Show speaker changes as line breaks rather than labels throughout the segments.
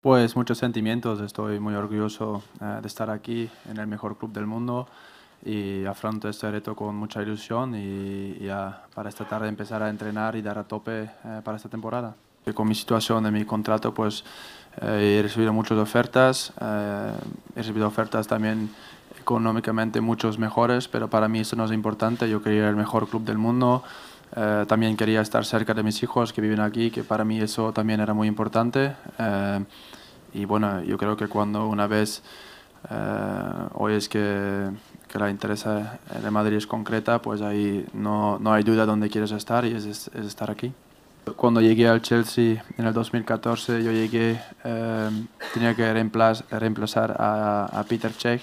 Pues muchos sentimientos, estoy muy orgulloso eh, de estar aquí en el mejor club del mundo y afronto este reto con mucha ilusión y para esta tarde empezar a entrenar y dar a tope eh, para esta temporada. Eh, con mi situación de mi contrato pues he recibido muchas ofertas, he recibido ofertas también económicamente muchos mejores, pero para mí eso no es importante, yo quería el mejor club del mundo. Eh, también quería estar cerca de mis hijos que viven aquí, que para mí eso también era muy importante. Eh, y bueno, yo creo que cuando una vez hoy eh, es que, que la interesa de Madrid es concreta, pues ahí no, no hay duda dónde quieres estar y es, es, estar aquí. Cuando llegué al Chelsea en el 2014, yo llegué, tenía que reemplazar, a, a, Peter Cech,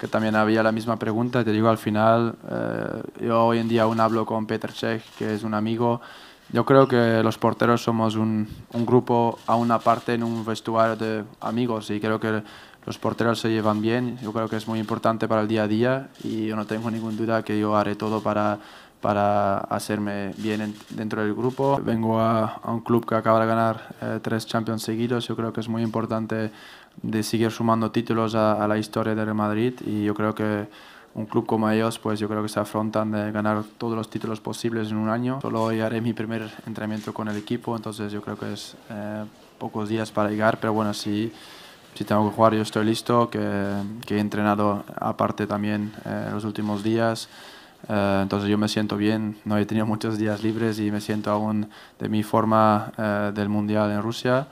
que también había la misma pregunta. Te digo, al final, eh, yo hoy en día aún hablo con Peter Cech, que es un amigo. Yo creo que los porteros somos un, un grupo a una parte en un vestuario de amigos y creo que los porteros se llevan bien. Yo creo que es muy importante para el día a día y yo no tengo ninguna duda que yo haré todo para para hacerme bien dentro del grupo. Vengo a, un club que acaba de ganar eh, tres Champions seguidos. Yo creo que es muy importante de seguir sumando títulos a, la historia del Madrid y yo creo que un club como ellos, pues yo creo que se afrontan de ganar todos los títulos posibles en un año. Solo hoy haré mi primer entrenamiento con el equipo, entonces yo creo que es eh, pocos días para llegar, pero bueno, si tengo que jugar yo estoy listo, que, he entrenado aparte también eh, los últimos días. Eh, entonces yo me siento bien, no he tenido muchos días libres y me siento aún de mi forma eh, del Mundial en Rusia.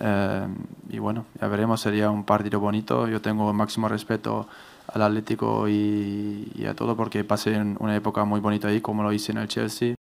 Eh, y bueno, ya veremos, sería un partido bonito. Yo tengo máximo respeto al Atlético y, a todo porque pasé una época muy bonita ahí, como lo hice en el Chelsea.